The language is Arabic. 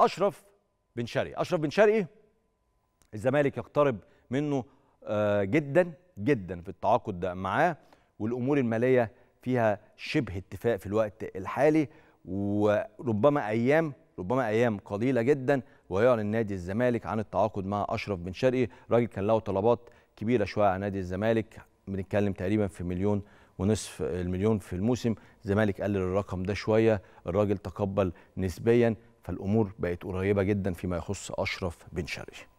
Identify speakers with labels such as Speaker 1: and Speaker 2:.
Speaker 1: اشرف بن شرقي اشرف بن شرقي الزمالك يقترب منه آه، جدا جدا في التعاقد معاه والامور الماليه فيها شبه اتفاق في الوقت الحالي وربما ايام ربما ايام قليله جدا ويعلن نادي الزمالك عن التعاقد مع اشرف بن شرقي راجل كان له طلبات كبيره شويه على نادي الزمالك بنتكلم تقريبا في مليون ونصف المليون في الموسم الزمالك قلل الرقم ده شويه الراجل تقبل نسبيا فالامور بقت قريبه جدا فيما يخص اشرف بن شرقي